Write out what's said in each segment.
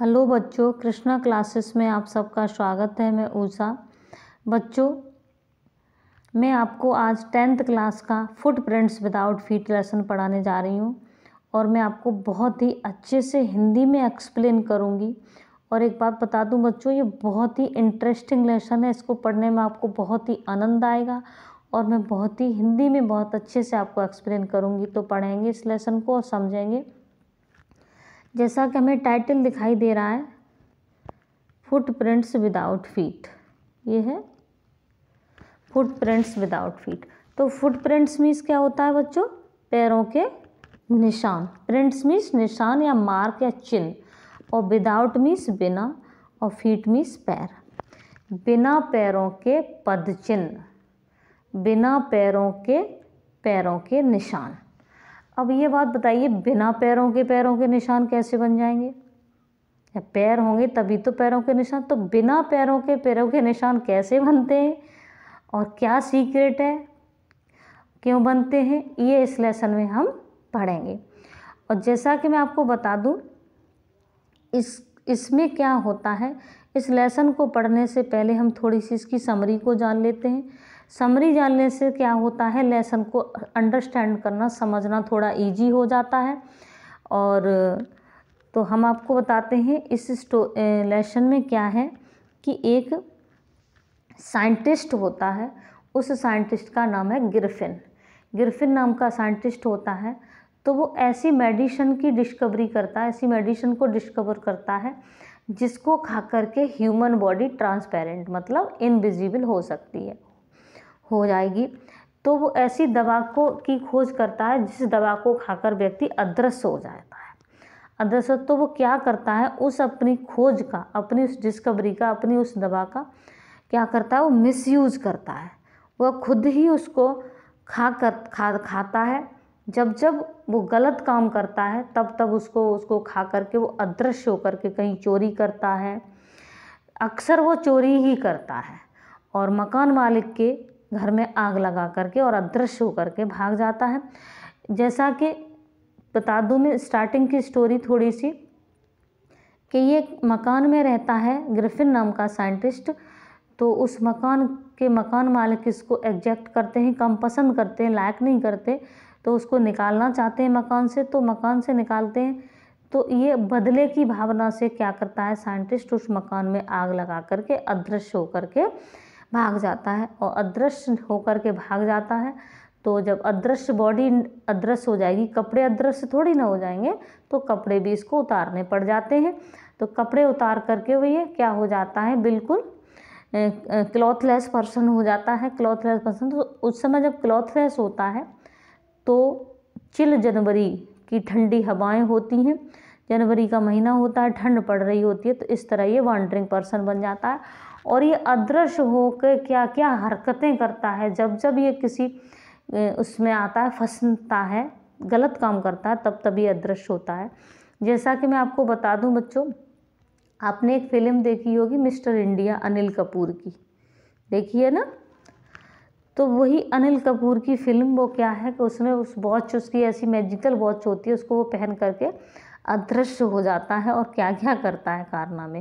Hello बच्चों Krishna classes में आप सबका स्वागत है मैं ऊषा बच्चों मैं आपको आज टेंथ क्लास का फुटप्रिंट्स विदाउट फीट लेसन पढ़ाने जा रही हूँ और मैं आपको बहुत ही अच्छे से हिंदी में एक्सप्लेन करूँगी और एक बात बता दूँ बच्चों ये बहुत ही इंटरेस्टिंग लेसन है इसको पढ़ने में आपको बहुत ही आनंद आएगा और मैं बहुत ही हिंदी में बहुत अच्छे से आपको एक्सप्लेन करूँगी तो पढ़ेंगे इस लेसन को और समझेंगे जैसा कि हमें टाइटल दिखाई दे रहा है फुटप्रिंट्स विदाउट फीट ये है फुटप्रिंट्स विदाउट फीट तो फुटप्रिंट्स मीन्स क्या होता है बच्चों पैरों के निशान प्रिंट्स मीन्स निशान या मार्क या चिन्ह और विदाउट मीन्स बिना और फीट मीन्स पैर बिना पैरों के पद चिन्ह बिना पैरों के पैरों के निशान अब ये बात बताइए बिना पैरों के पैरों के निशान कैसे बन जाएंगे पैर होंगे तभी तो पैरों के निशान तो बिना पैरों के पैरों के निशान कैसे बनते हैं और क्या सीक्रेट है क्यों बनते हैं ये इस लेसन में हम पढ़ेंगे और जैसा कि मैं आपको बता दूं इस इसमें क्या होता है इस लेसन को पढ़ने से पहले हम थोड़ी सी इसकी समरी को जान लेते हैं समरी जानने से क्या होता है लेसन को अंडरस्टैंड करना समझना थोड़ा इजी हो जाता है और तो हम आपको बताते हैं इस स्टो लेसन में क्या है कि एक साइंटिस्ट होता है उस साइंटिस्ट का नाम है ग्रिफिन ग्रिफिन नाम का साइंटिस्ट होता है तो वो ऐसी मेडिसन की डिस्कवरी करता है ऐसी मेडिसन को डिस्कवर करता है जिसको खा करके ह्यूमन बॉडी ट्रांसपेरेंट मतलब इनविजिबल हो सकती है हो जाएगी तो वो ऐसी दवा को की खोज करता है जिस दवा को खाकर व्यक्ति अदृश्य हो जाता है अदृश्य तो वो क्या करता है उस अपनी खोज का अपनी उस डिस्कवरी का अपनी उस दवा का क्या करता है वो मिसयूज़ करता है वह खुद ही उसको खा कर खा खाता है जब जब वो गलत काम करता है तब तब उसको उसको खा करके वो अदृश्य होकर के कहीं चोरी करता है अक्सर वो चोरी ही करता है और मकान मालिक के घर में आग लगा करके और अदृश्य होकर के भाग जाता है जैसा कि बता दूँ मैं स्टार्टिंग की स्टोरी थोड़ी सी कि ये मकान में रहता है ग्रिफिन नाम का साइंटिस्ट तो उस मकान के मकान मालिक इसको एग्जैक्ट करते हैं कम पसंद करते हैं लायक नहीं करते तो उसको निकालना चाहते हैं मकान से तो मकान से निकालते हैं तो ये बदले की भावना से क्या करता है साइंटिस्ट उस मकान में आग लगा करके अदृश्य होकर के भाग जाता है और अदृश्य होकर के भाग जाता है तो जब अदृश्य बॉडी अदृश्य हो जाएगी कपड़े अदृश्य थोड़ी ना हो जाएंगे तो कपड़े भी इसको उतारने पड़ जाते हैं तो कपड़े उतार करके वो ये क्या हो जाता है बिल्कुल क्लॉथलेस पर्सन हो जाता है क्लॉथलेस पर्सन तो उस समय जब क्लॉथलेस होता है तो चिल जनवरी की ठंडी हवाएं होती हैं जनवरी का महीना होता है ठंड पड़ रही होती है तो इस तरह ये वांडरिंग पर्सन बन जाता है और ये अदृश्य होकर क्या क्या हरकतें करता है जब जब ये किसी उसमें आता है फंसता है गलत काम करता है तब तब ये अदृश्य होता है जैसा कि मैं आपको बता दूं बच्चों आपने एक फिल्म देखी होगी मिस्टर इंडिया अनिल कपूर की देखी है ना तो वही अनिल कपूर की फिल्म वो क्या है कि उसमें उस वॉच उसकी ऐसी मैजिकल वॉच होती है उसको वो पहन करके अदृश्य हो जाता है और क्या क्या करता है कारना में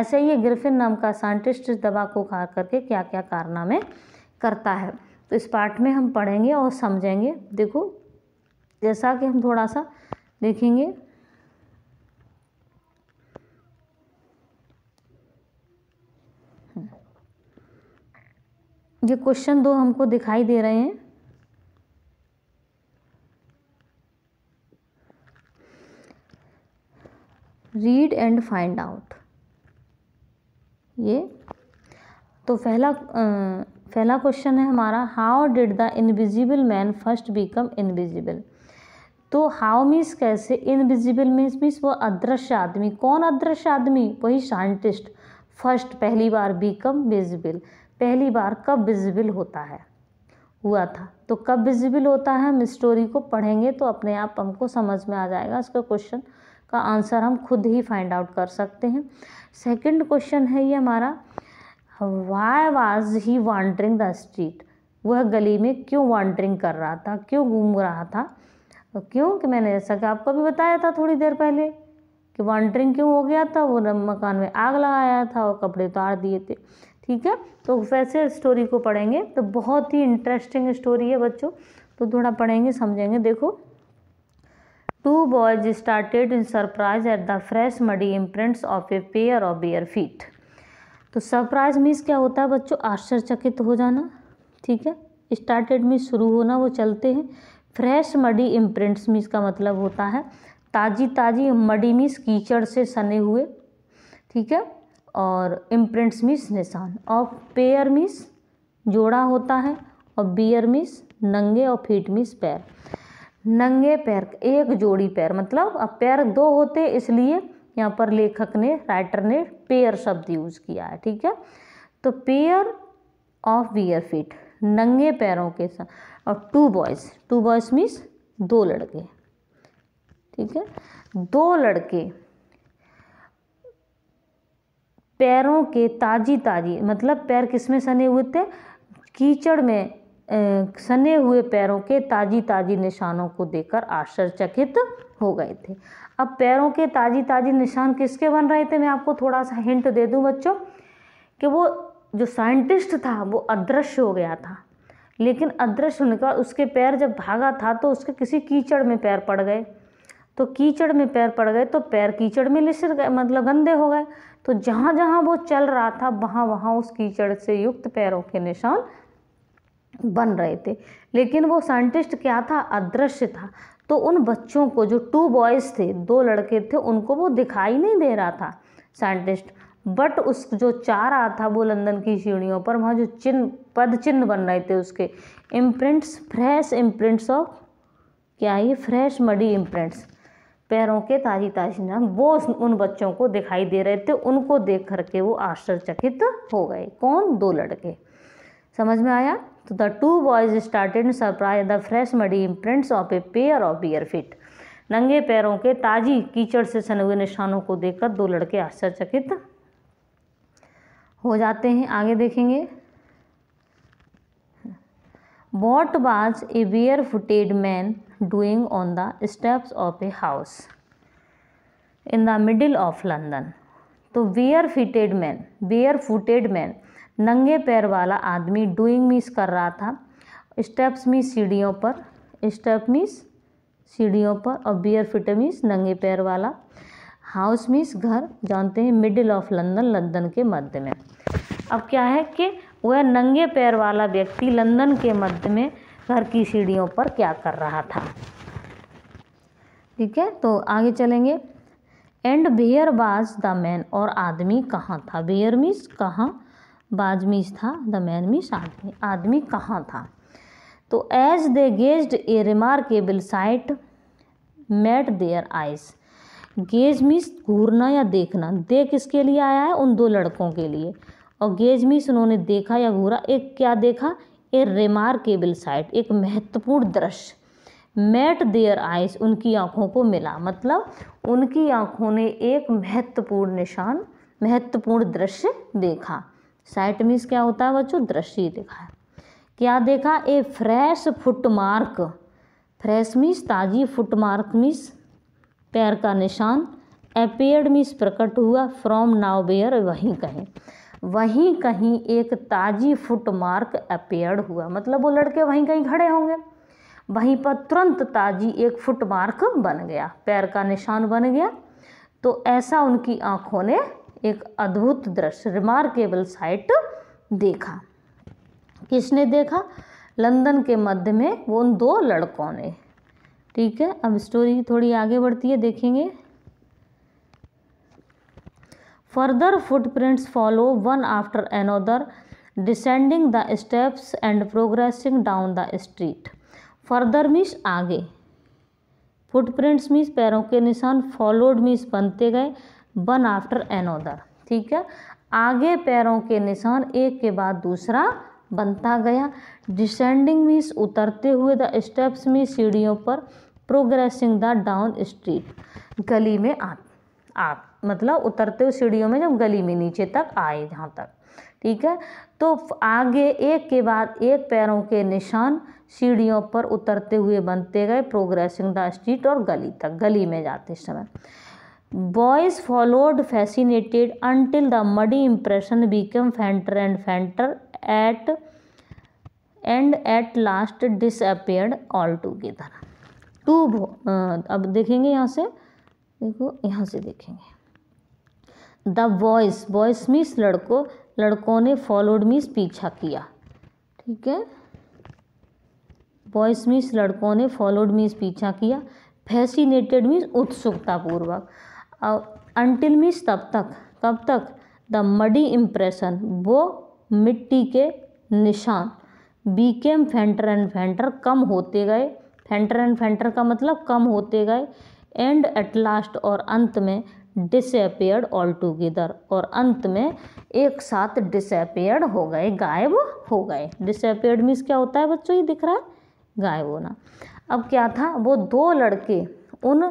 ऐसे ही ग्रिफिन नाम का साइंटिस्ट इस दवा को खा करके क्या क्या कारना में करता है तो इस पार्ट में हम पढ़ेंगे और समझेंगे देखो जैसा कि हम थोड़ा सा देखेंगे ये क्वेश्चन दो हमको दिखाई दे रहे हैं रीड एंड फाइंड आउट ये तो पहला पहला क्वेश्चन है हमारा how did the invisible man first become invisible तो हाउ मीन्स कैसे इनविजिबल मीन्स मीन्स वो अदृश्य आदमी कौन अदृश्य आदमी वही साइंटिस्ट फर्स्ट पहली बार बिकम विजिबल पहली बार कब विजिबल होता है हुआ था तो कब विजिबल होता है हम स्टोरी को पढ़ेंगे तो अपने आप हमको समझ में आ जाएगा इसका क्वेश्चन का आंसर हम खुद ही फाइंड आउट कर सकते हैं सेकंड क्वेश्चन है ये हमारा why was he wandering the street वह गली में क्यों वॉन्डरिंग कर रहा था क्यों घूम रहा था तो क्यों कि मैंने जैसा कि आपको भी बताया था थोड़ी देर पहले कि वॉन्डरिंग क्यों हो गया था वो मकान में आग लगाया था और कपड़े उतार दिए थे ठीक है तो वैसे स्टोरी को पढ़ेंगे तो बहुत ही इंटरेस्टिंग स्टोरी है बच्चों तो थोड़ा पढ़ेंगे समझेंगे देखो two boys started in surprise at the fresh muddy imprints of a pair of bare feet तो सरप्राइज मीन्स क्या होता है बच्चों आश्चर्यचकित हो जाना ठीक है स्टार्टेड मीन्स शुरू होना वो चलते हैं फ्रेश मडी इम्प्रिंट्स मीन्स का मतलब होता है ताज़ी ताज़ी मडी मीन्स कीचड़ से सने हुए ठीक है और इम्प्रिंट्स मीन्स निशान और पेयर मीन्स जोड़ा होता है और बियर मीन्स नंगे और फीट मीन्स पैर नंगे पैर एक जोड़ी पैर मतलब अब पैर दो होते इसलिए यहाँ पर लेखक ने राइटर ने पेयर शब्द यूज किया है ठीक है तो पेयर ऑफ बियर फिट नंगे पैरों के साथ और two boys two boys means दो लड़के ठीक है दो लड़के पैरों के ताजी ताजी मतलब पैर किसमें सने हुए थे कीचड़ में सने हुए पैरों के ताजी ताजी निशानों को देखकर आश्चर्यचकित हो गए थे अब पैरों के ताजी ताजी निशान किसके बन रहे थे मैं आपको थोड़ा सा हिंट दे दूं बच्चों कि वो जो साइंटिस्ट था वो अदृश्य हो गया था लेकिन अदृश्य होने के बाद उसके पैर जब भागा था तो उसके किसी कीचड़ में पैर पड़ गए तो कीचड़ में पैर पड़ गए तो पैर कीचड़ में लिसर गए मतलब गंदे हो गए तो जहाँ जहाँ वो चल रहा था वहाँ वहाँ उस कीचड़ से युक्त पैरों के निशान बन रहे थे लेकिन वो साइंटिस्ट क्या था अदृश्य था तो उन बच्चों को जो टू बॉयज़ थे दो लड़के थे उनको वो दिखाई नहीं दे रहा था साइंटिस्ट बट उस जो चार आ था वो लंदन की सीढ़ियों पर वहाँ जो चिन्ह पद चिन्ह बन रहे थे उसके इम्प्रिंट्स फ्रेश इम्प्रिंट्स ऑफ क्या ये फ्रेश मडी इम्प्रिंट्स पैरों के ताजी ताजी नाम वो उन बच्चों को दिखाई दे रहे थे उनको देख करके वो आश्चर्यचकित हो गए कौन दो लड़के समझ में आया तो the two boys started surprise the fresh muddy imprints of a pair of bare feet नंगे पैरों के ताजी कीचड़ से सने हुए निशानों को देखकर दो लड़के आश्चर्यचकित हो जाते हैं आगे देखेंगे what was a bare footed man doing on the steps of a house in the middle of London तो bare footed man bare footed man नंगे पैर वाला आदमी डूइंग मिस कर रहा था स्टेप्स मिस सीढ़ियों पर स्टेप मिस सीढ़ियों पर और बियर फिट मिस नंगे पैर वाला हाउस मिस घर जानते हैं मिडिल ऑफ लंदन लंदन के मध्य में अब क्या है कि वह नंगे पैर वाला व्यक्ति लंदन के मध्य में घर की सीढ़ियों पर क्या कर रहा था ठीक है तो आगे चलेंगे and where was the man और आदमी कहाँ था बियर मिस कहाँ बाज मीस था द मैन मीस आदमी आदमी कहाँ था तो as they gazed a remarkable sight met their eyes gaze means घूरना या देखना दे किसके लिए आया है उन दो लड़कों के लिए और गेज मीस उन्होंने देखा या घूरा एक क्या देखा ए रिमार्केबल साइट एक महत्वपूर्ण दृश्य मेट देयर आइस उनकी आँखों को मिला मतलब उनकी आँखों ने एक महत्वपूर्ण निशान महत्वपूर्ण दृश्य देखा साइट मीन्स क्या होता है बच्चों दृष्टि दिखा क्या देखा ए फ्रेश फुटमार्क फ्रेश मीस ताजी फुटमार्क मीस पैर का निशान एपेयर मीस प्रकट हुआ फ्रॉम नाव बेयर वहीं कहीं वहीं कहीं एक ताजी फुटमार्क अपेयर्ड हुआ मतलब वो लड़के वहीं कहीं खड़े होंगे वहीं पर तुरंत ताजी एक फुटमार्क बन गया पैर का निशान बन गया तो ऐसा उनकी आँखों ने एक अद्भुत दृश्य रिमार्केबल साइट देखा किसने देखा लंदन के मध्य में वो उन दो लड़कों ने ठीक है अब स्टोरी थोड़ी आगे बढ़ती है देखेंगे further footprints follow one after another descending the steps and progressing down the street further means आगे फुटप्रिंट्स मीस पैरों के निशान फॉलोड मीस बनते गए वन आफ्टर एनोदर ठीक है आगे पैरों के निशान एक के बाद दूसरा बनता गया डिसेंडिंग मीस उतरते हुए द स्टेप्स में सीढ़ियों पर प्रोग्रेसिंग द डाउन स्ट्रीट गली में आ, आ मतलब उतरते हुए सीढ़ियों में जब गली में नीचे तक आए जहाँ तक ठीक है तो आगे एक के बाद एक पैरों के निशान सीढ़ियों पर उतरते हुए बनते गए प्रोग्रेसिंग द स्ट्रीट और गली तक गली में जाते समय boys followed fascinated until the muddy impression became fainter and fainter at and at last disappeared altogether to अब देखेंगे यहाँ से देखो यहाँ से देखेंगे द बॉयज बॉयस मीस लड़को लड़कों ने फॉलोड मीस पीछा किया ठीक है बॉयस मीस लड़कों ने फॉलोड मीस पीछा किया फैसिनेटेड मीस उत्सुकतापूर्वक अंटिल मीन्स तब तक कब तक द मडी इम्प्रेशन वो मिट्टी के निशान बीकेम फेंटर एंड फेंटर कम होते गए फेंटर एंड फेंटर का मतलब कम होते गए एंड एट लास्ट और अंत में डिसपेयर्ड ऑल टूगेदर और अंत में एक साथ डिसपेयर्ड हो गए गायब हो गए डिसपेयर्ड मीन्स क्या होता है बच्चों ये दिख रहा है गायब होना अब क्या था वो दो लड़के उन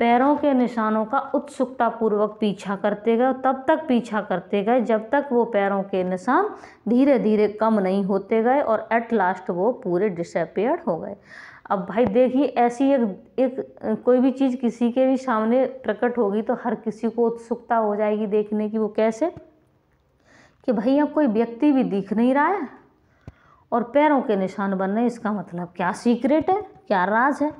पैरों के निशानों का उत्सुकतापूर्वक पीछा करते गए तब तक पीछा करते गए जब तक वो पैरों के निशान धीरे धीरे कम नहीं होते गए और एट लास्ट वो पूरे डिसअपेयर हो गए अब भाई देखिए ऐसी एक एक कोई भी चीज़ किसी के भी सामने प्रकट होगी तो हर किसी को उत्सुकता हो जाएगी देखने की वो कैसे कि भैया कोई व्यक्ति भी दिख नहीं रहा है और पैरों के निशान बन रहे इसका मतलब क्या सीक्रेट है क्या राज है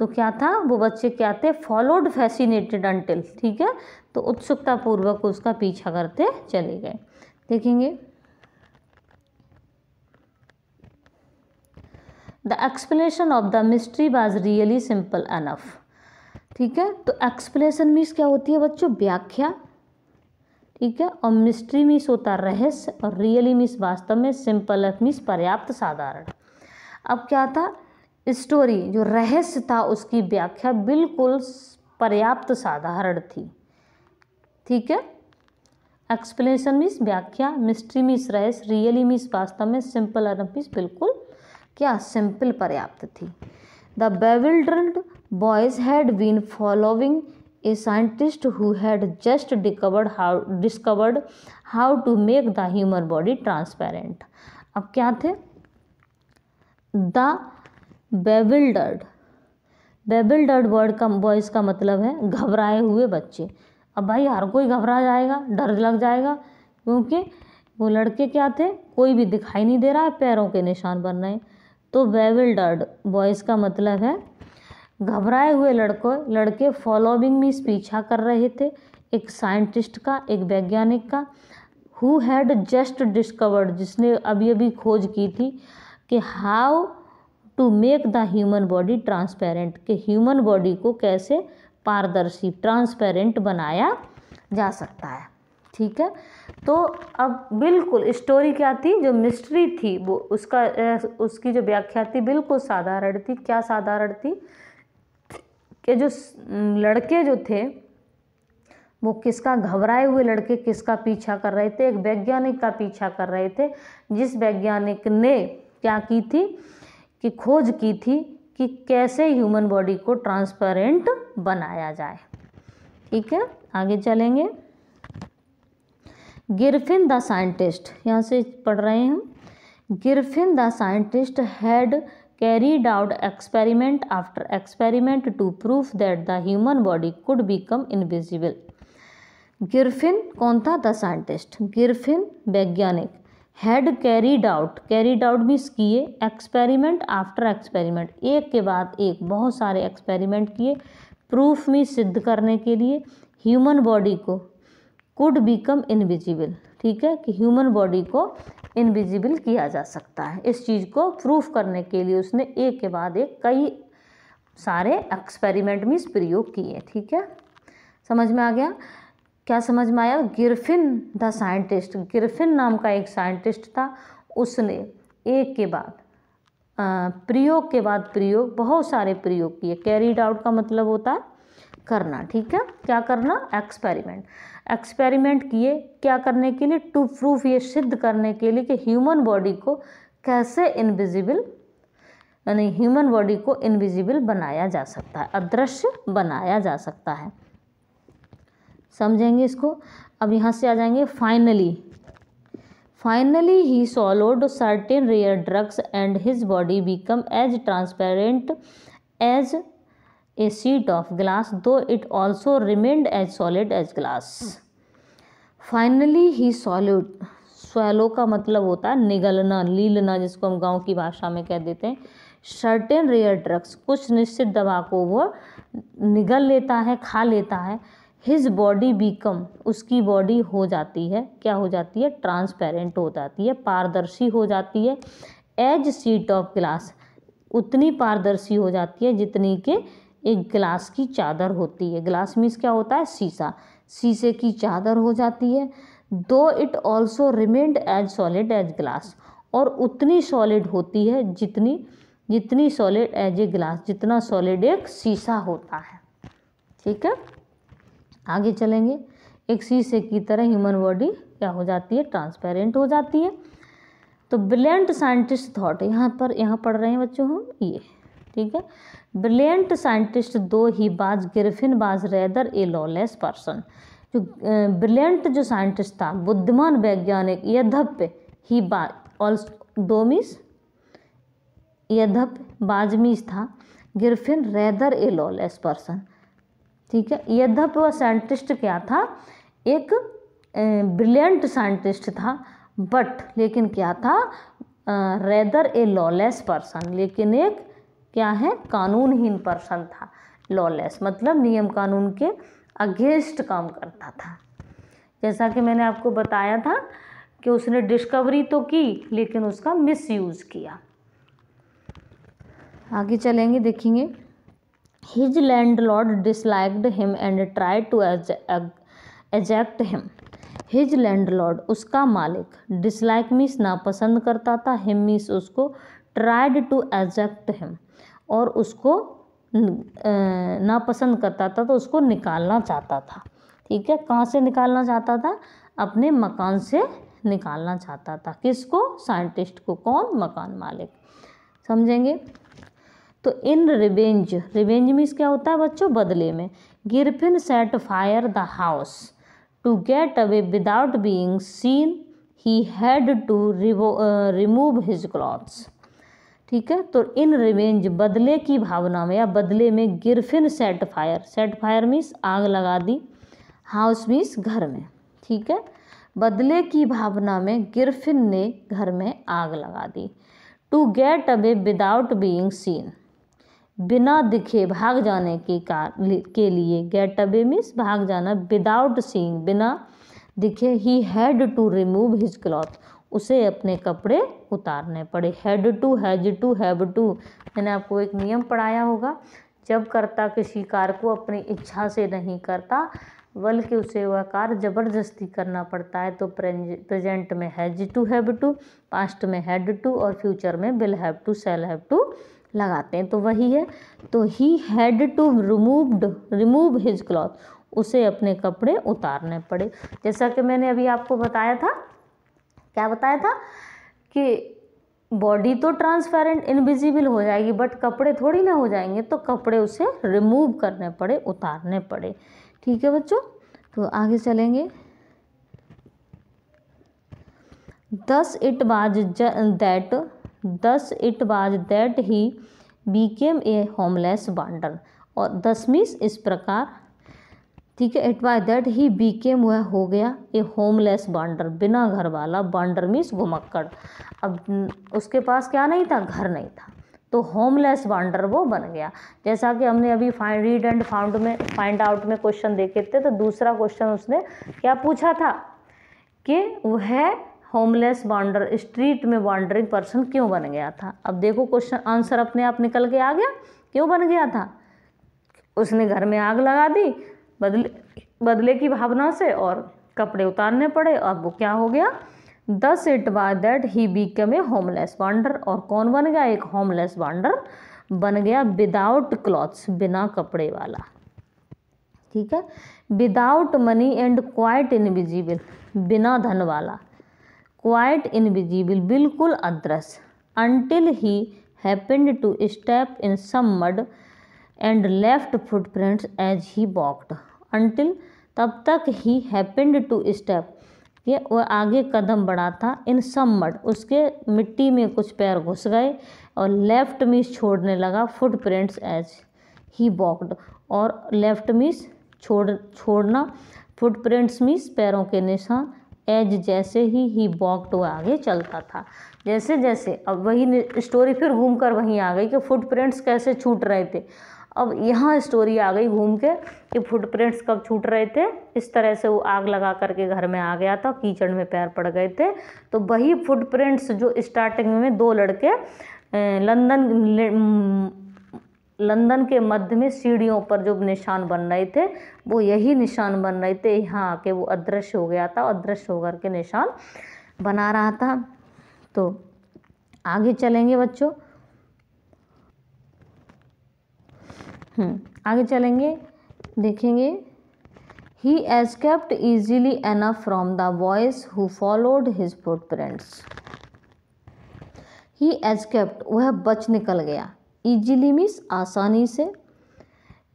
तो क्या था वो बच्चे क्या थे फॉलोड फैसिनेटेड अंटिल ठीक है तो उत्सुकतापूर्वक उसका पीछा करते चले गए देखेंगे the explanation of the mystery was really simple enough ठीक है तो एक्सप्लेनेशन मीन्स क्या होती है बच्चों व्याख्या ठीक है और मिस्ट्री मीस होता रहस्य और रियली मीस वास्तव में सिंपल मीन्स पर्याप्त साधारण अब क्या था स्टोरी जो रहस्य था उसकी व्याख्या बिल्कुल पर्याप्त साधारण थी ठीक है एक्सप्लेनेशन मीस व्याख्या मिस्ट्री मीस रहस्य रियली मीस वास्तव में सिंपल अरब मीस बिल्कुल क्या सिंपल पर्याप्त थी the bewildered boys had been following a scientist who had just discovered how discovered how to make the human body transparent अब क्या थे द बेविल्डर्ड बेविल्डर्ड वर्ड का बॉयज का मतलब है घबराए हुए बच्चे अब भाई हर कोई घबरा जाएगा डर लग जाएगा क्योंकि वो लड़के क्या थे कोई भी दिखाई नहीं दे रहा है पैरों के निशान बन रहे हैं तो बेविल्डर्ड बॉयज़ का मतलब है घबराए हुए लड़कों लड़के फॉलोविंग मीस पीछा कर रहे थे एक साइंटिस्ट का एक वैज्ञानिक का हु हैड जस्ट डिस्कवर्ड जिसने अभी अभी खोज की थी कि how to make the human body transparent कि ह्यूमन बॉडी को कैसे पारदर्शी ट्रांसपेरेंट बनाया जा सकता है ठीक है तो अब बिल्कुल स्टोरी क्या थी जो मिस्ट्री थी वो उसका उसकी जो व्याख्या थी बिल्कुल साधारण थी क्या साधारण थी कि जो लड़के जो थे वो किसका घबराए हुए लड़के किसका पीछा कर रहे थे एक वैज्ञानिक का पीछा कर रहे थे जिस वैज्ञानिक ने क्या की थी की खोज की थी कि कैसे ह्यूमन बॉडी को ट्रांसपेरेंट बनाया जाए ठीक है आगे चलेंगे गिरफिन द साइंटिस्ट यहाँ से पढ़ रहे हैं हम Griffin the scientist had carried out experiment after experiment to prove that the human body could become invisible Griffin कौन था द साइंटिस्ट गिरफिन वैज्ञानिक had carried out carried out means किए एक्सपेरिमेंट आफ्टर एक्सपेरिमेंट एक के बाद एक बहुत सारे एक्सपेरिमेंट किए प्रूफ में सिद्ध करने के लिए ह्यूमन बॉडी को कुड बिकम इनविजिबल ठीक है कि ह्यूमन बॉडी को इनविजिबल किया जा सकता है इस चीज़ को प्रूफ करने के लिए उसने एक के बाद एक कई सारे एक्सपेरिमेंट में प्रयोग किए ठीक है समझ में आ गया क्या समझ में आया गिरफिन द साइंटिस्ट गिरफिन नाम का एक साइंटिस्ट था उसने एक के बाद प्रयोग के बाद प्रयोग बहुत सारे प्रयोग किए कैरीड आउट का मतलब होता है करना ठीक है क्या करना एक्सपेरिमेंट एक्सपेरिमेंट किए क्या करने के लिए टू प्रूफ ये सिद्ध करने के लिए कि ह्यूमन बॉडी को कैसे इनविजिबल यानी ह्यूमन बॉडी को इनविजिबल बनाया जा सकता है अदृश्य बनाया जा सकता है समझेंगे इसको अब यहाँ से आ जाएंगे finally finally he swallowed certain rare drugs and his body become as transparent as a sheet of glass though it also remained as solid as glass finally he swallowed swallow का मतलब होता है निगलना लीलना जिसको हम गांव की भाषा में कह देते हैं सर्टेन रेयर ड्रग्स कुछ निश्चित दवा को वो निगल लेता है खा लेता है हिज बॉडी बीकम उसकी बॉडी हो जाती है क्या हो जाती है ट्रांसपेरेंट हो जाती है पारदर्शी हो जाती है एज सीट ऑफ ग्लास उतनी पारदर्शी हो जाती है जितनी के एक ग्लास की चादर होती है ग्लास मीन्स क्या होता है शीशा शीशे की चादर हो जाती है though it also remained as solid as glass और उतनी सॉलिड होती है जितनी जितनी सॉलिड एज ए ग्लास जितना सॉलिड एक शीशा होता है ठीक है आगे चलेंगे एक शीशे की तरह ह्यूमन बॉडी क्या हो जाती है ट्रांसपेरेंट हो जाती है तो ब्रिलियंट साइंटिस्ट थॉट यहाँ पर यहाँ पढ़ रहे हैं बच्चों हम ये ठीक है ब्रिलियंट साइंटिस्ट दो ही was Griffin was rather a lawless person जो ब्रिलियंट जो साइंटिस्ट था बुद्धिमान वैज्ञानिक यद्यप्य ही बाज ऑल्सो डोमिस यद्यप बाजमीस था Griffin rather a lawless person ठीक है यद्यप वह साइंटिस्ट क्या था एक ब्रिलियंट साइंटिस्ट था बट लेकिन क्या था रेदर ए लॉलेस पर्सन लेकिन एक क्या है कानूनहीन पर्सन था लॉलेस मतलब नियम कानून के अगेंस्ट काम करता था जैसा कि मैंने आपको बताया था कि उसने डिस्कवरी तो की लेकिन उसका मिसयूज़ किया आगे चलेंगे देखेंगे his landlord disliked him and try to eject him his landlord उसका मालिक डिसलाइक मीस नापसंद करता था हिम मीस उसको ट्राइड टू एजेक्ट हिम और उसको नापसंद करता था तो उसको निकालना चाहता था ठीक है कहाँ से निकालना चाहता था अपने मकान से निकालना चाहता था किसको साइंटिस्ट को कौन मकान मालिक समझेंगे तो इन रिवेंज रिवेंज मीन्स क्या होता है बच्चों बदले में Griffin set fire the house to get away without being seen he had to remove his clothes ठीक है तो इन रिवेंज बदले की भावना में या बदले में Griffin set fire set fire means आग लगा दी हाउस मीन्स घर में ठीक है बदले की भावना में गिरफिन ने घर में आग लगा दी to get away without being seen बिना दिखे भाग जाने के कार के लिए गेट अवे मीन्स भाग जाना विदाउट सीइंग बिना दिखे he had to remove his cloth उसे अपने कपड़े उतारने पड़े had to has to have to मैंने आपको एक नियम पढ़ाया होगा जब करता किसी कार्य को अपनी इच्छा से नहीं करता बल्कि उसे वह कार्य जबरदस्ती करना पड़ता है तो प्रेजेंट में has to have to past में हैड टू और फ्यूचर में will have to shall have to लगाते हैं तो वही है तो he had to removed remove his cloth उसे अपने कपड़े उतारने पड़े जैसा कि मैंने अभी आपको बताया था क्या बताया था कि बॉडी तो ट्रांसपेरेंट इनविजिबल हो जाएगी बट कपड़े थोड़ी ना हो जाएंगे तो कपड़े उसे रिमूव करने पड़े उतारने पड़े ठीक है बच्चों तो आगे चलेंगे thus it was that thus it was that he became a homeless wanderer और दस मीस इस प्रकार ठीक है it was that he became वह हो गया ए होमलेस बांडर बिना घर वाला बांडर मीस घुमक्कड़ अब उसके पास क्या नहीं था घर नहीं था तो होमलेस वांडर वो बन गया जैसा कि हमने अभी फाइंड रीड एंड फाउंड में फाइंड आउट में क्वेश्चन देखे थे तो दूसरा क्वेश्चन उसने क्या पूछा था कि वह होमलेस वॉन्डर स्ट्रीट में वॉन्डरिंग पर्सन क्यों बन गया था अब देखो क्वेश्चन आंसर अपने आप निकल के आ गया क्यों बन गया था उसने घर में आग लगा दी बदले बदले की भावना से और कपड़े उतारने पड़े अब वो क्या हो गया thus it by that he become a homeless wanderer और कौन बन गया एक होमलेस वॉन्डर बन गया विदाउट क्लॉथ्स बिना कपड़े वाला ठीक है without money and quite invisible बिना धन वाला क्वाइट इनविजिबल बिल्कुल अदृश्य until he happened to step in some mud and left footprints as he walked until तब तक ही हैपेंड टू स्टेप ये वह आगे कदम बढ़ा था इन सम मड उसके मिट्टी में कुछ पैर घुस गए और लेफ्ट मीस छोड़ने लगा फुटप्रिंट्स एज ही वॉकड और लेफ्ट मीस छोड़ छोड़ना फुटप्रिंट्स मीस पैरों के निशान एज जैसे ही ही वॉकड वो आगे चलता था जैसे जैसे अब वही स्टोरी फिर घूम कर वहीं आ गई कि फुटप्रिंट्स कैसे छूट रहे थे अब यहाँ स्टोरी आ गई घूम के कि फुटप्रिंट्स कब छूट रहे थे इस तरह से वो आग लगा करके घर में आ गया था कीचड़ में पैर पड़ गए थे तो वही फुटप्रिंट्स जो स्टार्टिंग में दो लड़के लंदन लंदन के मध्य में सीढ़ियों पर जो निशान बन रहे थे वो यही निशान बन रहे थे यहाँ आके वो अदृश्य हो गया था अदृश्य होकर के निशान बना रहा था तो आगे चलेंगे बच्चों हम्म, आगे चलेंगे देखेंगे he escaped easily enough from the boys who followed his footprints he एज वह बच निकल गया ईजिली मीन्स आसानी से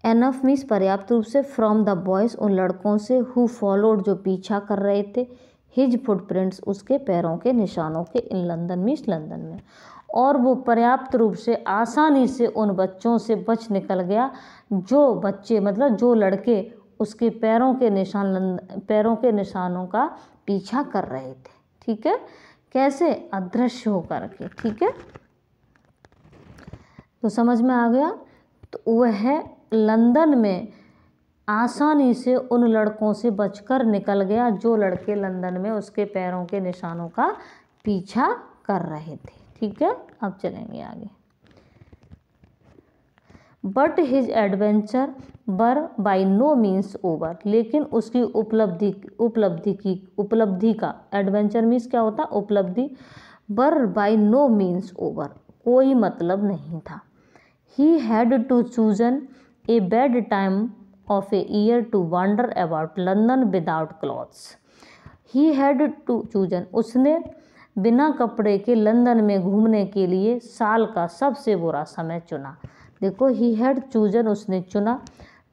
एनफ मीन्स पर्याप्त रूप से फ्रॉम द बॉयज़ उन लड़कों से हु फॉलोड जो पीछा कर रहे थे हिज फुटप्रिंट्स उसके पैरों के निशानों के इन लंदन मीन्स लंदन में और वो पर्याप्त रूप से आसानी से उन बच्चों से बच निकल गया जो बच्चे मतलब जो लड़के उसके पैरों के निशान पैरों के निशानों का पीछा कर रहे थे ठीक है कैसे अदृश्य होकर के ठीक है तो समझ में आ गया तो वह लंदन में आसानी से उन लड़कों से बचकर निकल गया जो लड़के लंदन में उसके पैरों के निशानों का पीछा कर रहे थे ठीक है अब चलेंगे आगे but his adventure were by no means over लेकिन उसकी उपलब्धि उपलब्धि की उपलब्धि का एडवेंचर मीन्स क्या होता उपलब्धि बर बाई नो मीन्स ओवर कोई मतलब नहीं था he had to chosen a bad time of a year to wander about London without clothes he had to chosen उसने बिना कपड़े के लंदन में घूमने के लिए साल का सबसे बुरा समय चुना देखो ही हैड चूजन उसने चुना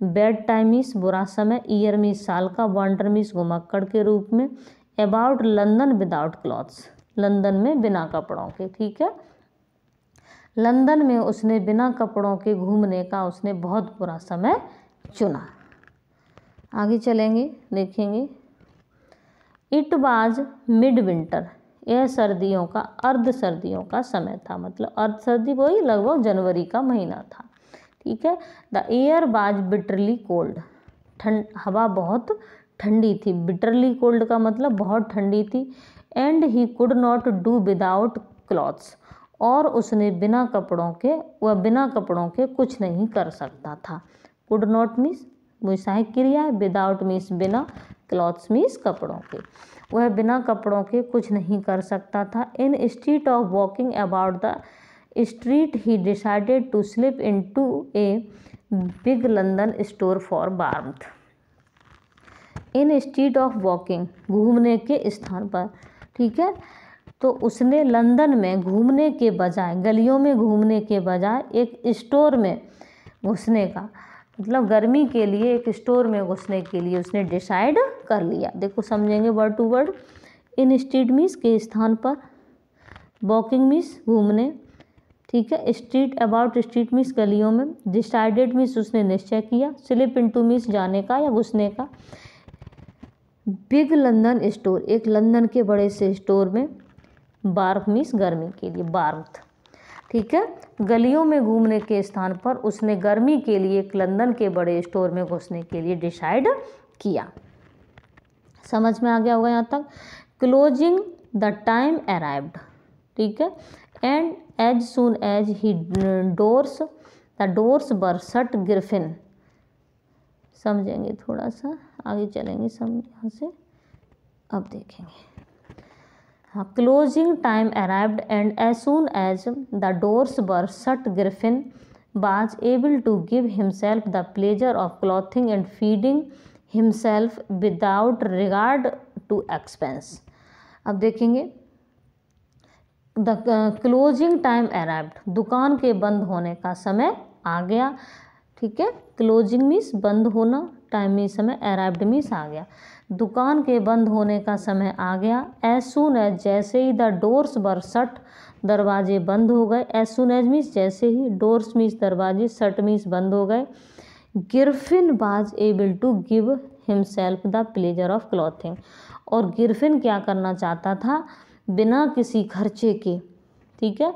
बैड टाइम इस बुरा समय ईयर में साल का वांडर मिस घुमक्कड़ के रूप में about London without clothes London में बिना कपड़ों के ठीक है लंदन में उसने बिना कपड़ों के घूमने का उसने बहुत बुरा समय चुना आगे चलेंगे देखेंगे इट वाज मिड विंटर यह सर्दियों का अर्ध सर्दियों का समय था मतलब अर्ध सर्दी वही लगभग जनवरी का महीना था ठीक है the air was bitterly cold ठंड हवा बहुत ठंडी थी बिटरली कोल्ड का मतलब बहुत ठंडी थी and he could not do without clothes और उसने बिना कपड़ों के वह बिना कपड़ों के कुछ नहीं कर सकता था कुड नॉट मीस वो सहायक क्रिया है विदाउट मीस बिना क्लॉथ्स मीस कपड़ों के वह बिना कपड़ों के कुछ नहीं कर सकता था instead of walking about the street he decided to slip into a big London store for बार्थ इन स्ट्रीट ऑफ वॉकिंग घूमने के स्थान पर ठीक है तो उसने लंदन में घूमने के बजाय गलियों में घूमने के बजाय एक स्टोर में घुसने का मतलब गर्मी के लिए एक स्टोर में घुसने के लिए उसने डिसाइड कर लिया देखो समझेंगे word to word instead means के स्थान पर वॉकिंग मीस घूमने ठीक है स्ट्रीट अबाउट स्ट्रीट मीस गलियों में डिसाइडेड मीस उसने निश्चय किया स्लिप इंटू मीस जाने का या घुसने का बिग लंदन स्टोर एक लंदन के बड़े से स्टोर में बार्फ मीन्स गर्मी के लिए बार्थ ठीक है गलियों में घूमने के स्थान पर उसने गर्मी के लिए एक लंदन के बड़े स्टोर में घुसने के लिए डिसाइड किया समझ में आ गया होगा यहाँ तक क्लोजिंग द टाइम अराइव्ड ठीक है and as soon as he doors the doors were shut Griffin समझेंगे थोड़ा सा आगे चलेंगे सम यहाँ से अब देखेंगे closing time arrived and as soon as the doors were shut Griffin was able to give himself the pleasure of clothing and feeding himself without regard to expense अब देखेंगे द क्लोजिंग टाइम अराइव्ड दुकान के बंद होने का समय आ गया ठीक है क्लोजिंग मीन्स बंद होना टाइम मीन समय अराइव्ड मीन्स आ गया दुकान के बंद होने का समय आ गया एज सुन एज जैसे ही द डोर्स बर सट दरवाजे बंद हो गए एज सुन एज मीस जैसे ही डोर्स मीस दरवाजे सट मीस बंद हो गए Griffin was able to give himself the pleasure of clothing और गिरफिन क्या करना चाहता था बिना किसी खर्चे के ठीक है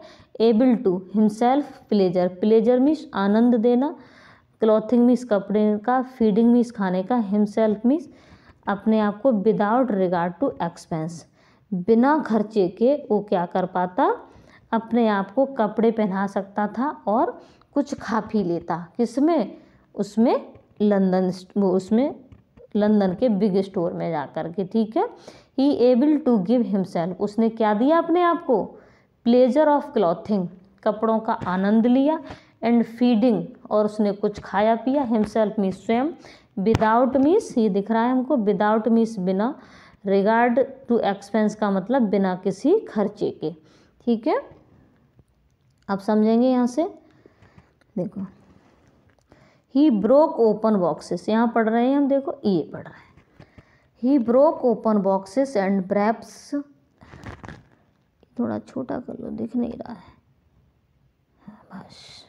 able to himself pleasure pleasure means आनंद देना क्लॉथिंग मीस कपड़े का फीडिंग मीस खाने का हिमसेल्फ मीस अपने आप को विदाउट रिगार्ड टू एक्सपेंस बिना खर्चे के वो क्या कर पाता अपने आप को कपड़े पहना सकता था और कुछ खा पी लेता किसमें उसमें लंदन वो उसमें लंदन के बिग स्टोर में जा कर के ठीक है he able to give himself उसने क्या दिया अपने आप को प्लेजर ऑफ क्लॉथिंग कपड़ों का आनंद लिया एंड फीडिंग और उसने कुछ खाया पिया हिमसेल्फ में स्वयं विदाउट मीस ये दिख रहा है हमको विदाउट मीस बिना रिगार्ड टू एक्सपेंस का मतलब बिना किसी खर्चे के ठीक है आप समझेंगे यहाँ से देखो ही ब्रोक ओपन बॉक्सेस यहाँ पढ़ रहे हैं हम देखो ये पढ़ रहे हैं he broke open boxes and wraps थोड़ा छोटा कर लो दिख नहीं रहा है हाँ, बस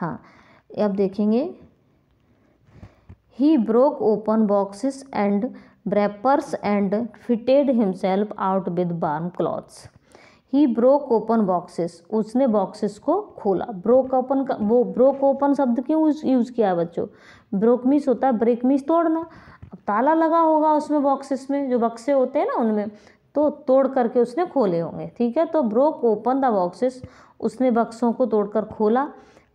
हाँ अब देखेंगे he broke open boxes and wrappers and fitted himself out with warm clothes he broke open boxes उसने बॉक्सेस को खोला ब्रोक ओपन का वो ब्रोक ओपन शब्द क्यों यूज़ किया बच्चों ब्रोक मिस होता है ब्रेक मिस तोड़ना अब ताला लगा होगा उसमें बॉक्सेस में जो बक्से होते हैं ना उनमें तो तोड़ करके उसने खोले होंगे ठीक है तो ब्रोक ओपन द बॉक्सेस उसने बक्सों को तोड़कर खोला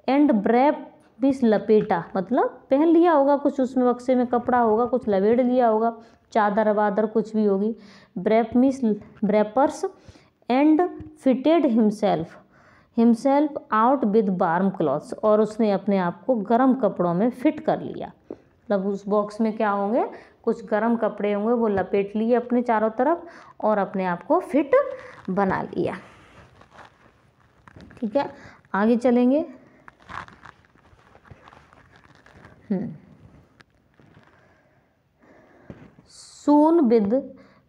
एंड ब्रैप बीस लपेटा मतलब पहन लिया होगा कुछ उसमें बक्से में कपड़ा होगा कुछ लपेट लिया होगा चादर वादर कुछ भी होगी wrap means wrappers and fitted himself himself out with warm clothes और उसने अपने आप को गर्म कपड़ों में फिट कर लिया मतलब उस बॉक्स में क्या होंगे कुछ गर्म कपड़े होंगे वो लपेट लिए अपने चारों तरफ और अपने आप को फिट बना लिया ठीक है आगे चलेंगे हम्म। Soon with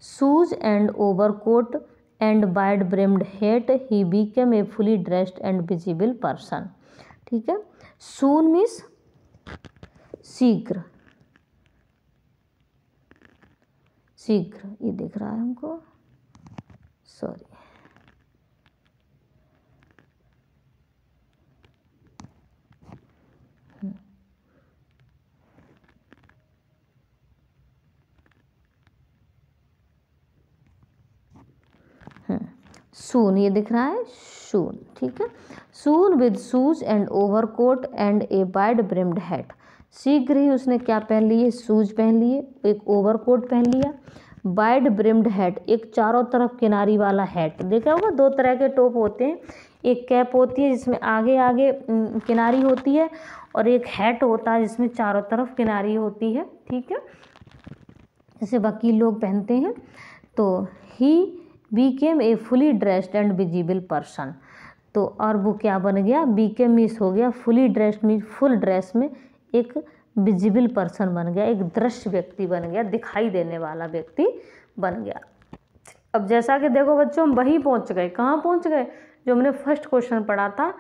shoes and overcoat and wide brimmed hat he be became a fully dressed and visible person ठीक है सून मिस शीघ्र शीघ्र ये देख रहा है हमको सॉरी सून ये दिख रहा है सून ठीक है soon with shoes and overcoat and a wide brimmed hat शीघ्र ही उसने क्या पहन लिए सूज पहन लिए एक ओवरकोट पहन लिया वाइड ब्रिम्ड हैट एक चारों तरफ किनारी वाला हैट देखा होगा दो तरह के टोप होते हैं एक कैप होती है जिसमें आगे आगे किनारी होती है और एक हैट होता है जिसमें चारों तरफ किनारी होती है ठीक है जैसे वकील लोग पहनते हैं तो he became a fully dressed and visible person तो और वो क्या बन गया केम मीस हो गया fully dressed means full dress में एक विजिबल पर्सन बन गया एक दृश्य व्यक्ति बन गया दिखाई देने वाला व्यक्ति बन गया अब जैसा कि देखो बच्चों हम वहीं पहुंच गए कहाँ पहुंच गए जो हमने फर्स्ट क्वेश्चन पढ़ा था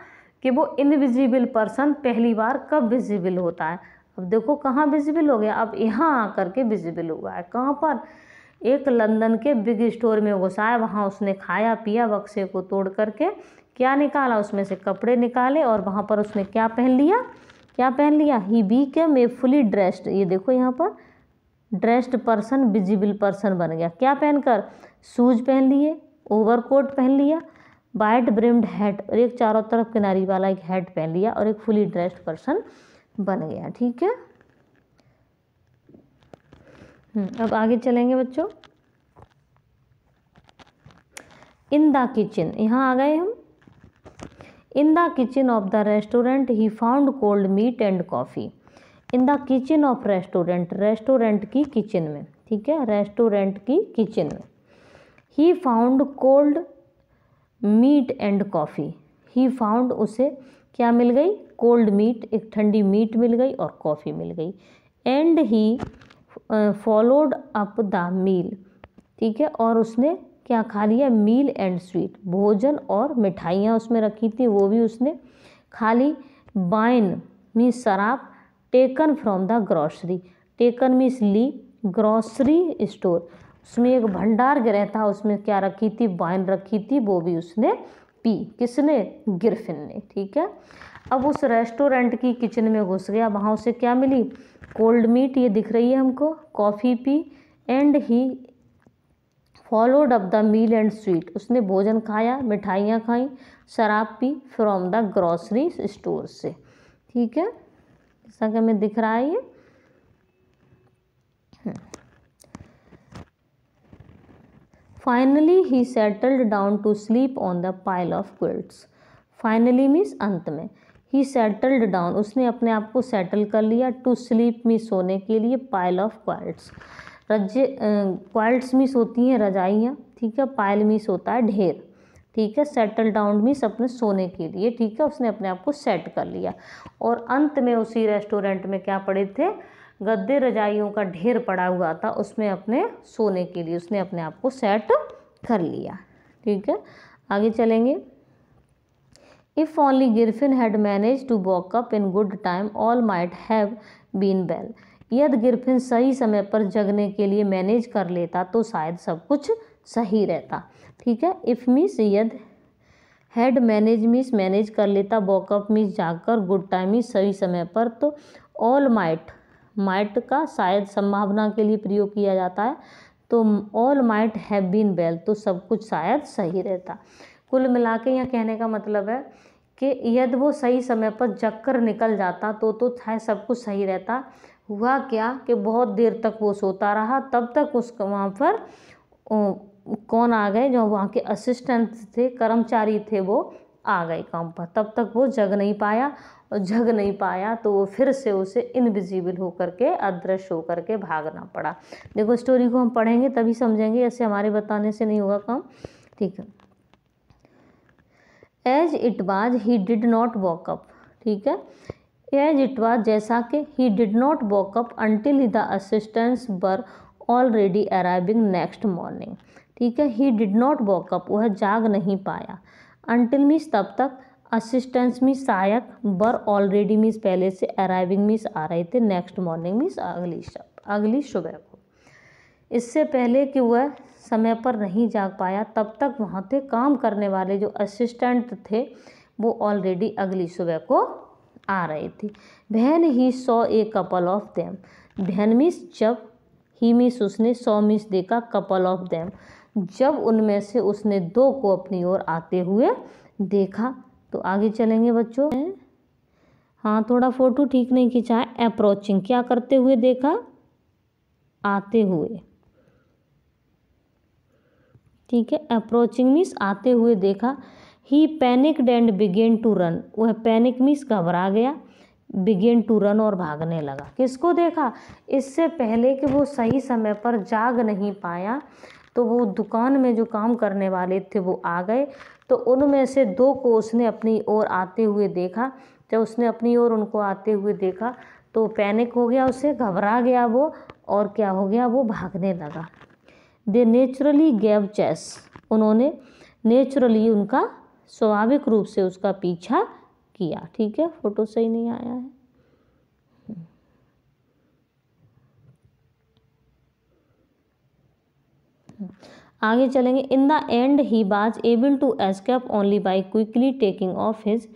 कि वो इनविजिबल पर्सन पहली बार कब विजिबल होता है अब देखो कहाँ विजिबल हो गया अब यहाँ आकर के विजिबल हुआ है कहाँ पर एक लंदन के बिग स्टोर में घुसाया वहाँ उसने खाया पिया बक्से को तोड़ करके क्या निकाला उसमें से कपड़े निकाले और वहाँ पर उसने क्या पहन लिया क्या पहन लिया ही बी के मे फुली ड्रेस्ड ये देखो यहाँ पर ड्रेस्ड पर्सन विजिबल पर्सन बन गया क्या पहनकर शूज पहन लिए ओवर कोट पहन लिया वाइट ब्रिम्ड हैट और एक चारों तरफ किनारी वाला एक हैट पहन लिया और एक फुली ड्रेस्ड पर्सन बन गया ठीक है हम्म, अब आगे चलेंगे बच्चों इन द किचन यहाँ आ गए हम in the kitchen of the restaurant he found cold meat and coffee in the kitchen of restaurant restaurant की किचन में ठीक है रेस्टोरेंट की किचन में he found cold meat and coffee he found उसे क्या मिल गई कोल्ड मीट एक ठंडी मीट मिल गई और कॉफ़ी मिल गई and he followed up the meal ठीक है और उसने क्या खा लिया मील एंड स्वीट भोजन और मिठाइयाँ उसमें रखी थी वो भी उसने खा ली बाइन मीन शराब taken from the grocery taken means ली ग्रॉसरी स्टोर उसमें एक भंडार गृह था उसमें क्या रखी थी वाइन रखी थी वो भी उसने पी किसने गिरफिन ने ठीक है अब उस रेस्टोरेंट की किचन में घुस गया वहाँ उसे क्या मिली कोल्ड मीट ये दिख रही है हमको कॉफ़ी पी and he followed up the meal and sweet उसने भोजन खाया मिठाइयाँ खाई शराब पी फ्रॉम द ग्रॉसरी स्टोर से ठीक है जैसा कि हमें दिख रहा है ये finally he settled down to sleep on the pile of quilts finally means अंत में ही सेटल्ड डाउन उसने अपने आप को सेटल कर लिया टू स्लीप मिस सोने के लिए पाइल ऑफ क्वाइल्ट्स रज क्वाइल्ट्स मिस होती हैं रजाइयाँ ठीक है पायल मिस होता है ढेर ठीक है सेटल डाउन मीस अपने सोने के लिए ठीक है उसने अपने आप को सेट कर लिया और अंत में उसी रेस्टोरेंट में क्या पड़े थे गद्दे रजाइयों का ढेर पड़ा हुआ था उसमें अपने सोने के लिए उसने अपने आप को सेट कर लिया ठीक है आगे चलेंगे If only Griffin had managed to walk up in good time, all might have been well. यदि गिरफिन सही समय पर जगने के लिए मैनेज कर लेता तो शायद सब कुछ सही रहता ठीक है इफ़ मिस यद हेड मैनेज मिस मैनेज कर लेता वॉकअप मिस जाकर गुड टाइम मिस सही समय पर तो ऑल माइट माइट का शायद संभावना के लिए प्रयोग किया जाता है तो all might have been well तो सब कुछ शायद सही रहता कुल मिला के यहाँ कहने का मतलब है कि यदि वो सही समय पर जगकर निकल जाता तो तो है सब कुछ सही रहता हुआ क्या कि बहुत देर तक वो सोता रहा तब तक उस वहाँ पर कौन आ गए जो वहाँ के असिस्टेंट थे कर्मचारी थे वो आ गए काम पर तब तक वो जग नहीं पाया और जग नहीं पाया तो वो फिर से उसे इनविजिबल होकर के अदृश्य होकर के भागना पड़ा देखो स्टोरी को हम पढ़ेंगे तभी समझेंगे ऐसे हमारे बताने से नहीं होगा काम ठीक है as it was he did not wake up ठीक है एज इट वाज जैसा कि he did not wake up until the assistants were already arriving next morning ठीक है ही डिड नॉट वॉकअप वह जाग नहीं पाया अनटिल मीस तब तक असिस्टेंस मीस सहायक बर ऑलरेडी मीस पहले से अराइविंग मीस आ रहे थे नेक्स्ट मॉर्निंग मीस अगली शब अगली सुबह को इससे पहले कि वह समय पर नहीं जाग पाया तब तक वहाँ पे काम करने वाले जो असिस्टेंट थे वो ऑलरेडी अगली सुबह को आ रहे थे when he saw a couple of them when means जब ही मिस उसने सौ मिस देखा कपल ऑफ देम जब उनमें से उसने दो को अपनी ओर आते हुए देखा तो आगे चलेंगे बच्चों हाँ थोड़ा फ़ोटो ठीक नहीं खिंचा है अप्रोचिंग क्या करते हुए देखा आते हुए ठीक है अप्रोचिंग मीस आते हुए देखा he panicked and began to run वह पैनिक मीस घबरा गया बिगेन टू रन और भागने लगा किसको देखा इससे पहले कि वो सही समय पर जाग नहीं पाया तो वो दुकान में जो काम करने वाले थे वो आ गए तो उनमें से दो को उसने अपनी ओर आते हुए देखा जब उसने अपनी ओर उनको आते हुए देखा तो पैनिक हो गया उसे घबरा गया वो और क्या हो गया वो भागने लगा दे नेचुरली गैव चैस उन्होंने नेचुरली उनका स्वाभाविक रूप से उसका पीछा किया ठीक है फोटो सही नहीं आया है आगे चलेंगे इन the end he was able to escape only by quickly taking off his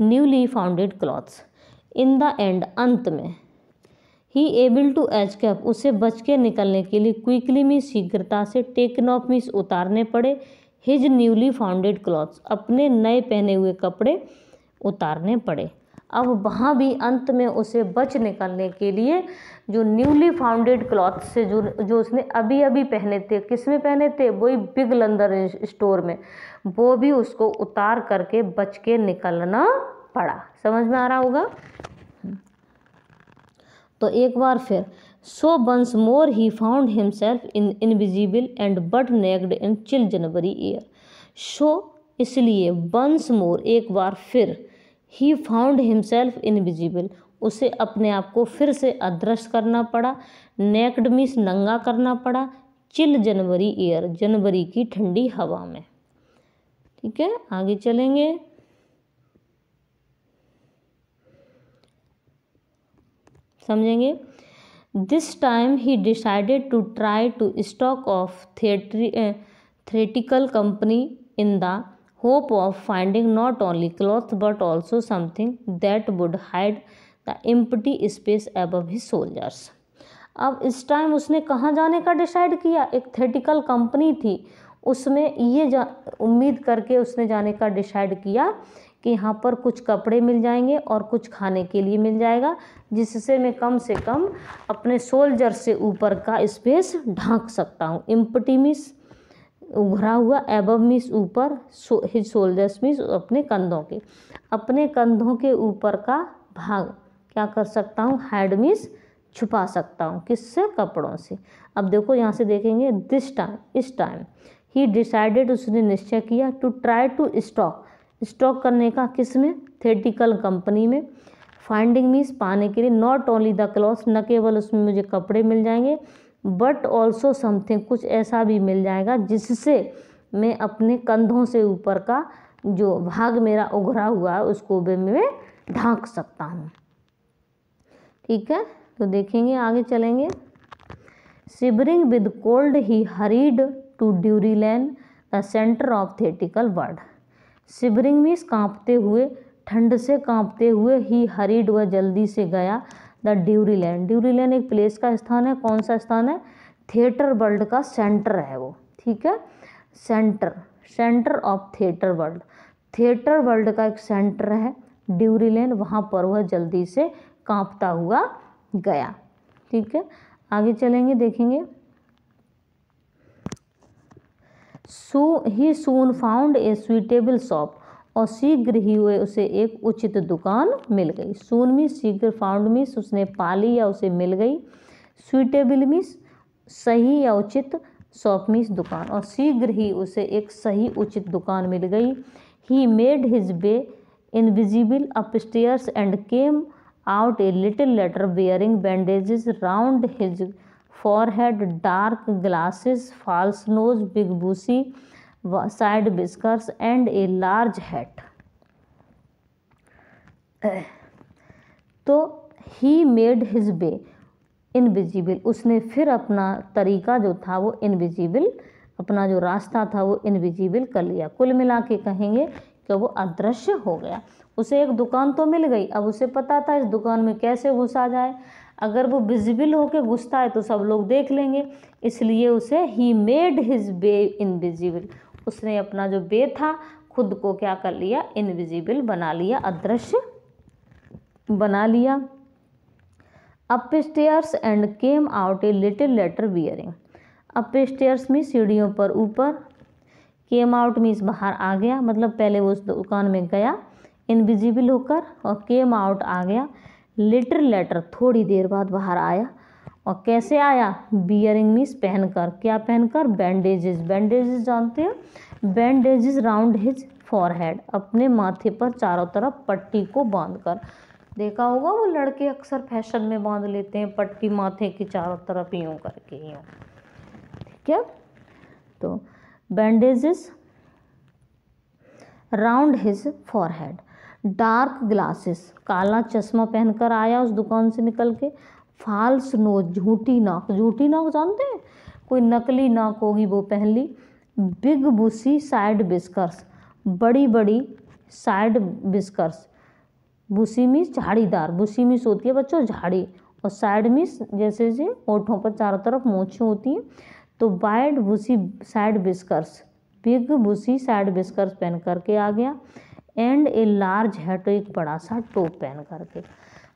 newly founded clothes in the end अंत में he able to escape उसे बच के निकलने के लिए क्विकली में शीघ्रता से टेकन ऑफ मिस उतारने पड़े हिज न्यूली फाउंडेड क्लॉथ्स अपने नए पहने हुए कपड़े उतारने पड़े अब वहाँ भी अंत में उसे बच निकलने के लिए जो न्यूली फाउंडेड क्लॉथ से जो जो उसने अभी अभी पहने थे किस में पहने थे वही बिग लंदर स्टोर में वो भी उसको उतार करके बच के निकलना पड़ा समझ में आ रहा होगा तो एक बार फिर so once more he found himself in invisible and but naked in chill January year so इसलिए बंस मोर एक बार फिर ही फाउंड हिमसेल्फ इनविजिबल उसे अपने आप को फिर से अदृश्य करना पड़ा नेक्ड मिस नंगा करना पड़ा चिल जनवरी ईयर जनवरी की ठंडी हवा में ठीक है आगे चलेंगे समझेंगे this time he decided to try to stock of theatre theatrical company in the hope of finding not only cloth but also something that would hide the empty space above his shoulders अब इस time उसने कहाँ जाने का decide किया एक थेटिकल company थी उसमें ये जा उम्मीद करके उसने जाने का डिसाइड किया कि यहाँ पर कुछ कपड़े मिल जाएंगे और कुछ खाने के लिए मिल जाएगा जिससे मैं कम से कम अपने सोल्जर से ऊपर का स्पेस ढांक सकता हूँ इम्पटी उभरा हुआ एबव मिस ऊपर सोल्जर्स हिज मीस अपने कंधों के अपने कंधों के ऊपर का भाग क्या कर सकता हूँ हेड छुपा सकता हूँ किससे कपड़ों से अब देखो यहाँ से देखेंगे दिस टाइम इस टाइम ही डिसाइडेड उसने निश्चय किया to try to stock stock करने का किस में थेटिकल कंपनी में फाइंडिंग मीस पाने के लिए नॉट ओनली द क्लॉथ न केवल उसमें मुझे कपड़े मिल जाएंगे बट ऑल्सो समथिंग कुछ ऐसा भी मिल जाएगा जिससे मैं अपने कंधों से ऊपर का जो भाग मेरा उघरा हुआ है उसको भी मैं ढांक सकता हूँ ठीक है तो देखेंगे आगे चलेंगे shivering with cold he hurried to Drury Lane the centre of theatrical world shivering means कांपते हुए ठंड से कांपते हुए ही हरीड वह जल्दी से गया the Drury Lane Drury Lane एक प्लेस का स्थान है कौन सा स्थान है थिएटर वर्ल्ड का सेंटर है वो ठीक है centre centre of theatre world theatre world का एक सेंटर है ड्यूरी लैंड वहाँ पर वह जल्दी से कांपता हुआ गया ठीक है आगे चलेंगे देखेंगे so he soon found a suitable shop और शीघ्र ही हुए उसे एक उचित दुकान मिल गई सून मिस शीघ्र फाउंड मिस उसने पाली या उसे मिल गई सुइटेबल मिस सही या उचित शॉप मिस दुकान और शीघ्र ही उसे एक सही उचित दुकान मिल गई he made his way invisible upstairs and came out a little later bearing bandages round his forehead dark glasses false nose big bushy side whiskers and a large hat तो he made his way invisible उसने फिर अपना तरीका जो था वो invisible अपना जो रास्ता था वो इनविजिबल कर लिया कुल मिला के कहेंगे कि वो अदृश्य हो गया उसे एक दुकान तो मिल गई अब उसे पता था इस दुकान में कैसे घुसा जाए अगर वो विजिबल होकर घुसता है तो सब लोग देख लेंगे इसलिए उसे he made his way invisible उसने अपना जो बे था खुद को क्या कर लिया इनविजिबल बना लिया अदृश्य बना लिया upstairs and came out a little later bearing upstairs में सीढ़ियों पर ऊपर केम आउट मीन्स बाहर आ गया मतलब पहले वो उस दुकान में गया इनविजिबल होकर और केम आउट आ गया लिटर लेटर थोड़ी देर बाद बाहर आया और कैसे आया बियरिंग मीस पहनकर क्या पहनकर बैंडेजेस बैंडेजेस जानते हो बैंडेजेस राउंड हिज फॉरहेड अपने माथे पर चारों तरफ पट्टी को बांधकर देखा होगा वो लड़के अक्सर फैशन में बांध लेते हैं पट्टी माथे की चारों तरफ यूँ करके यूँ ठीक है तो bandages round his forehead dark glasses काला चश्मा पहनकर आया उस दुकान से निकल के फाल्स नोज झूठी नाक झूठी नाक जानते हैं कोई नकली नाक होगी वो पहन ली बिग बुसी साइड बिस्कर्स बड़ी बड़ी साइड बिस्कर्स बुसी मीस झाड़ीदार बुसी मीस होती है बच्चों झाड़ी और साइड मीस जैसे जैसे होठों पर चारों तरफ मोछें होती हैं तो wide bushy side whiskers big bushy side whiskers पहन करके आ गया एंड ए लार्ज हैट एक बड़ा सा टोप पहन करके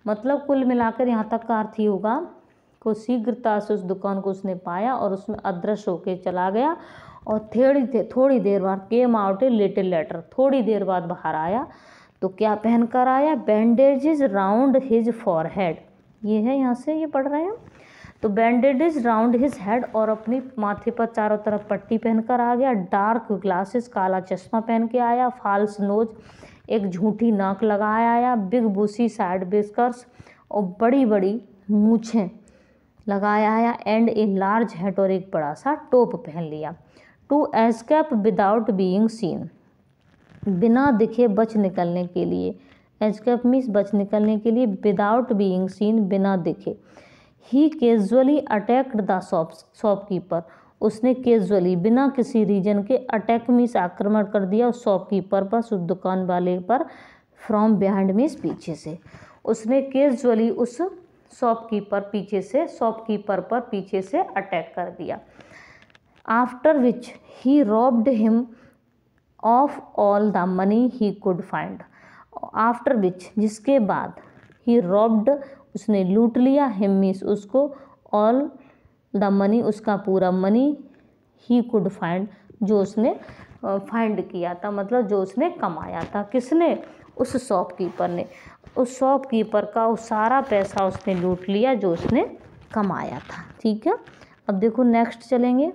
मतलब कुल मिलाकर यहाँ तक का अर्थ ही होगा को शीघ्रता से उस दुकान को उसने पाया और उसमें अदृश्य होकर चला गया और थोड़ी दे, थोड़ी देर बाद came out a little later थोड़ी देर बाद बाहर आया तो क्या पहन कर आया बैंडेज राउंड हिज फॉरहेड ये है यहाँ से ये पढ़ रहे हैं हम तो बैंडेडेज राउंड हिज हेड और अपनी माथे पर चारों तरफ पट्टी पहनकर आ गया डार्क ग्लासेस काला चश्मा पहन के आया फाल्स नोज एक झूठी नाक लगाया आया बिग बूसी साइड बेस्कर्स और बड़ी बड़ी मूछें लगाया आया एंड ए लार्ज हेड और एक बड़ा सा टोप पहन लिया to escape without being seen बिना दिखे बच निकलने के लिए एस्केप मीन्स बच निकलने के लिए विदाउट बीइंग सीन बिना दिखे ही casually attacked the shop shopkeeper उसने केजुअली बिना किसी रीजन के अटैक मीस आक्रमण कर दिया उस शॉपकीपर पर उस दुकान वाले पर फ्रॉम बिहाइंड मीस पीछे से उसने केजुअली उस शॉपकीपर पीछे से शॉपकीपर पर पीछे से अटैक कर दिया after which he robbed him of all the money he could find after which जिसके बाद ही रॉब्ड उसने लूट लिया हिम मीन्स उसको ऑल द मनी उसका पूरा मनी ही कुड फाइंड जो उसने फाइंड किया था मतलब जो उसने कमाया था किसने उस शॉपकीपर ने उस शॉपकीपर का उस सारा पैसा उसने लूट लिया जो उसने कमाया था ठीक है अब देखो नेक्स्ट चलेंगे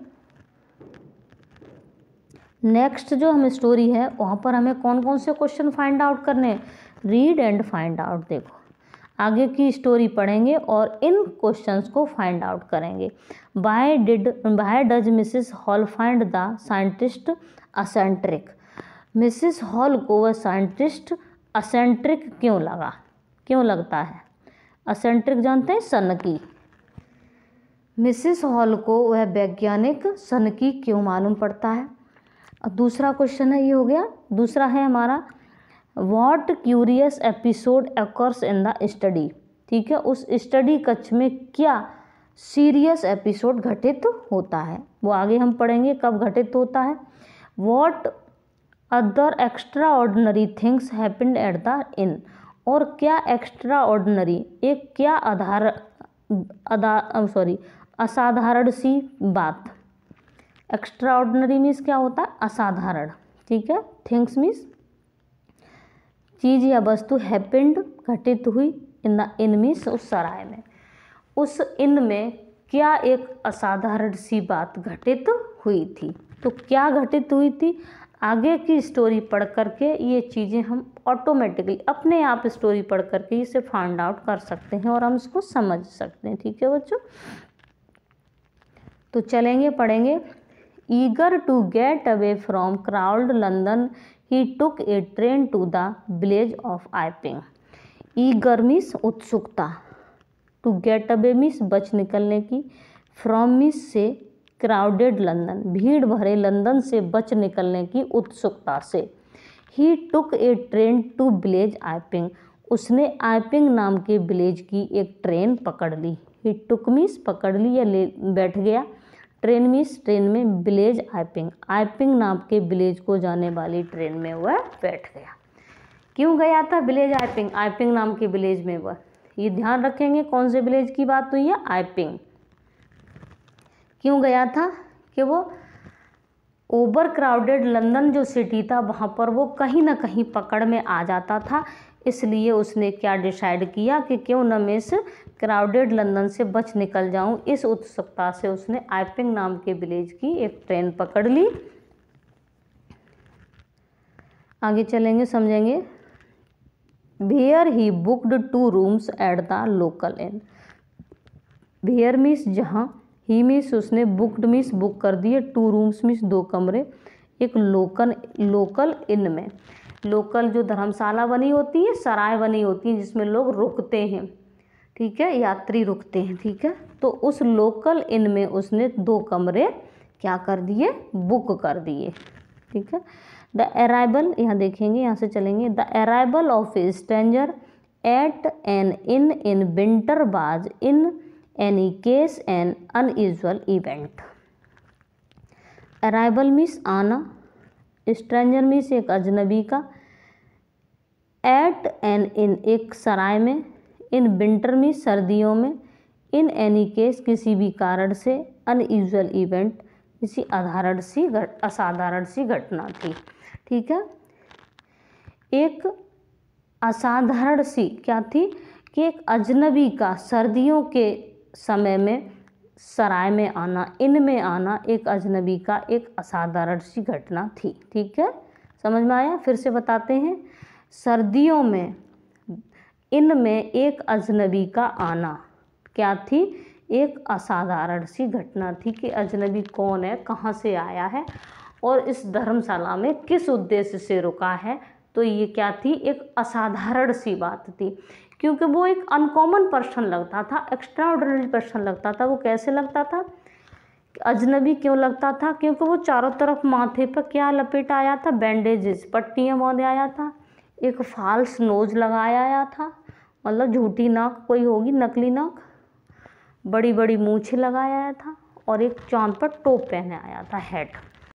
नेक्स्ट जो हम स्टोरी है वहाँ पर हमें कौन कौन से क्वेश्चन फाइंड आउट करने हैं रीड एंड फाइंड आउट देखो आगे की स्टोरी पढ़ेंगे और इन क्वेश्चंस को फाइंड आउट करेंगे why did why does Mrs Hall find the scientist eccentric Mrs Hall को वह साइंटिस्ट असेंट्रिक क्यों लगा क्यों लगता है असेंट्रिक जानते हैं सनकी मिसिस हॉल को वह वैज्ञानिक सनकी क्यों मालूम पड़ता है और दूसरा क्वेश्चन है ये हो गया दूसरा है हमारा what curious episode occurs in the study ठीक है उस स्टडी कक्ष में क्या सीरियस एपिसोड घटित होता है वो आगे हम पढ़ेंगे कब घटित होता है what other extraordinary things happened at the inn और क्या एक्स्ट्रा ऑर्डनरी एक क्या आधार सॉरी असाधारण सी बात एक्स्ट्रा ऑर्डनरी मीन्स क्या होता है असाधारण ठीक है थिंग्स मीन्स चीज़ या वस्तु हैपेंड घटित हुई इन द इनमीस उस सराय में उस इन में क्या एक असाधारण सी बात घटित हुई थी तो क्या घटित हुई थी आगे की स्टोरी पढ़ करके ये चीज़ें हम ऑटोमेटिकली अपने आप स्टोरी पढ़ करके इसे फाइंड आउट कर सकते हैं और हम इसको समझ सकते हैं ठीक है बच्चों तो चलेंगे पढ़ेंगे eager to get away from crowd London he took a train to the village of Iping ई गर्मिस उत्सुकता टू गेट अवे मिस बच निकलने की फ्रॉम मिस से क्राउडेड लंदन भीड़ भरे लंदन से बच निकलने की उत्सुकता से he took a train to village Iping उसने आइपिंग नाम के विलेज की एक ट्रेन पकड़ ली ही टुक मिस पकड़ ली या ले बैठ गया ट्रेन मीस ट्रेन में बिलेज आइपिंग आइपिंग नाम के बिलेज को जाने वाली ट्रेन में वह बैठ गया क्यों गया था बिलेज आइपिंग आइपिंग नाम के बिलेज में वह ये ध्यान रखेंगे कौन से बिलेज की बात हुई है आइपिंग क्यों गया था कि वो ओवर क्राउडेड लंदन जो सिटी था वहाँ पर वो कहीं ना कहीं पकड़ में आ जाता था इसलिए उसने क्या डिसाइड किया कि क्यों न मैं इस क्राउडेड लंदन से बच निकल जाऊं इस उत्सुकता से उसने आइपिंग नाम के विलेज की एक ट्रेन पकड़ ली आगे चलेंगे समझेंगे where he booked two rooms at the local inn where means जहाँ ही मिस उसने बुकड मिस बुक कर दिए टू रूम्स मिस दो कमरे एक लोकल लोकल इन में लोकल जो धर्मशाला बनी होती है सराय बनी होती है जिसमें लोग रुकते हैं ठीक है यात्री रुकते हैं ठीक है तो उस लोकल इन में उसने दो कमरे क्या कर दिए बुक कर दिए ठीक है द अराइवल यहाँ देखेंगे यहाँ से चलेंगे the arrival of stranger at an inn in winter was in any case an unusual event arrival means आना स्ट्रेंजर मीस एक अजनबी का एट एन इन एक सराय में इन विंटर में सर्दियों में इन एनी केस किसी भी कारण से अनयूजल इवेंट किसी आधारण सी घट असाधारण सी घटना थी ठीक है एक असाधारण सी क्या थी कि एक अजनबी का सर्दियों के समय में सराय में आना इन में आना एक अजनबी का एक असाधारण सी घटना थी ठीक है समझ में आया फिर से बताते हैं सर्दियों में इनमें एक अजनबी का आना क्या थी एक असाधारण सी घटना थी कि अजनबी कौन है कहाँ से आया है और इस धर्मशाला में किस उद्देश्य से रुका है तो ये क्या थी एक असाधारण सी बात थी क्योंकि वो एक अनकॉमन पर्सन लगता था एक्स्ट्राऑर्डनरी पर्सन लगता था वो कैसे लगता था अजनबी क्यों लगता था क्योंकि वो चारों तरफ माथे पर क्या लपेट आया था बैंडेजेस पट्टियाँ बांधे आया था एक फ़ाल्स नोज़ लगाया आया था मतलब झूठी नाक कोई होगी नकली नाक बड़ी बड़ी मूछे लगाया आया था और एक चाँद पर टोप पहने आया था हेड